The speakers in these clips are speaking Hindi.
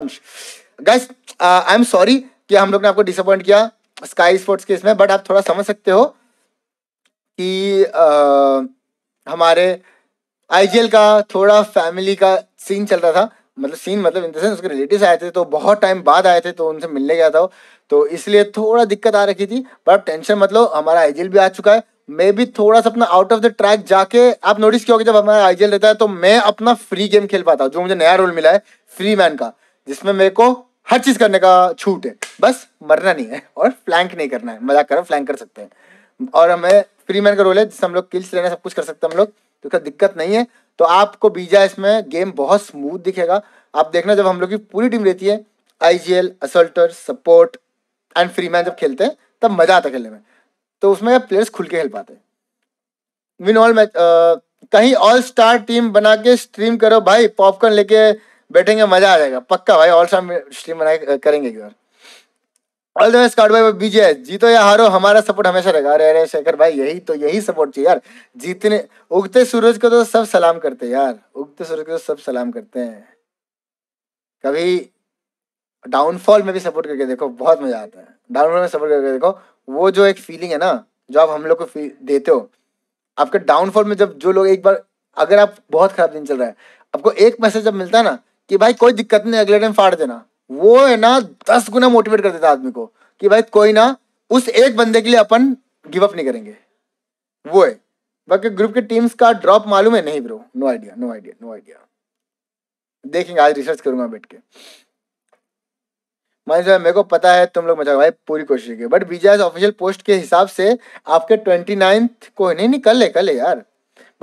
गाइस आई एम सॉरी कि हम लोग ने आपको डिसअपॉइंट किया स्काई स्पोर्ट्स केस में बट आप थोड़ा समझ सकते हो कि आ, uh, हमारे आईजीएल का थोड़ा फैमिली का सीन चल रहा था मतलब सीन मतलब इन देंस उसके रिलेटिव आए थे तो बहुत टाइम बाद आए थे तो उनसे मिलने गया था तो इसलिए थोड़ा दिक्कत आ रखी थी बट टेंशन मतलब हमारा आईजीएल भी आ चुका है मैं भी थोड़ा सा अपना आउट ऑफ द ट्रैक जाके आप नोटिस किया जब हमारा आईजीएल रहता है तो मैं अपना फ्री गेम खेल पाता हूँ जो मुझे नया रोल मिला है फ्री मैन का जिसमें मेरे को हर चीज़ करने का छूट है बस मरना नहीं है और फ्लैंक नहीं करना है मजाक कर फ्लैंक कर सकते हैं और हमें फ्री मैन का रोल है जिससे हम लोग किल्स लेना सब कुछ कर सकते हैं हम लोग तो क्या दिक्कत नहीं है तो आपको बीजा इसमें गेम बहुत स्मूथ दिखेगा आप देखना जब हम लोग की पूरी टीम रहती है I G L assaulter support and free man जब खेलते हैं तब मज़ा आता खेलने में तो उसमें प्लेयर्स खुल के खेल पाते हैं विन ऑल मैच कहीं ऑल स्टार टीम बना के स्ट्रीम करो भाई पॉपकॉर्न लेके बैठेंगे मजा आ जाएगा पक्का भाई ऑल स्टार स्ट्रीम बना करेंगे ऑल द बेस्ट कार्ड भाई बीजे जीतो या हारो हमारा सपोर्ट हमेशा रहेगा अरे अरे शेखर भाई यही तो यही सपोर्ट चाहिए यार जीतने उगते सूरज को तो सब सलाम करते हैं यार उगते सूरज को तो सब सलाम करते हैं कभी डाउनफॉल में भी सपोर्ट करके देखो बहुत मजा आता है डाउनफॉल में सपोर्ट करके देखो वो जो एक फीलिंग है ना जो आप हम लोग को देते हो आपके डाउनफॉल में जब जो लोग एक बार अगर आप बहुत खराब दिन चल रहा है आपको एक मैसेज जब मिलता है ना कि भाई कोई दिक्कत नहीं अगले टाइम फाड़ देना वो है ना दस गुना मोटिवेट कर देता आदमी को कि भाई कोई ना उस एक बंदे के लिए अपन गिव अप नहीं करेंगे वो है बाकी ग्रुप के टीम्स का ड्रॉप मालूम है नहीं bro no idea no idea no idea देखेंगे आज रिसर्च करूंगा बैठ के मान जो मेरे को पता है तुम लोग मचा भाई पूरी कोशिश की बट बीजा ऑफिशियल पोस्ट के हिसाब से आपके ट्वेंटी नाइन्थ को नहीं नहीं कल है कल है यार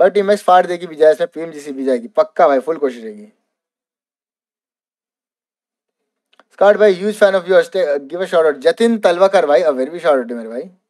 बट इमेज फाड़ देगी बीजा में पीएम जी सी भी जाएगी पक्का भाई फुल कोशिश रहेगी स्कॉट भाई huge fan of your give a shout out Jatin Talwalkar भाई अ वेरी शॉर्ट आउट मेरे भाई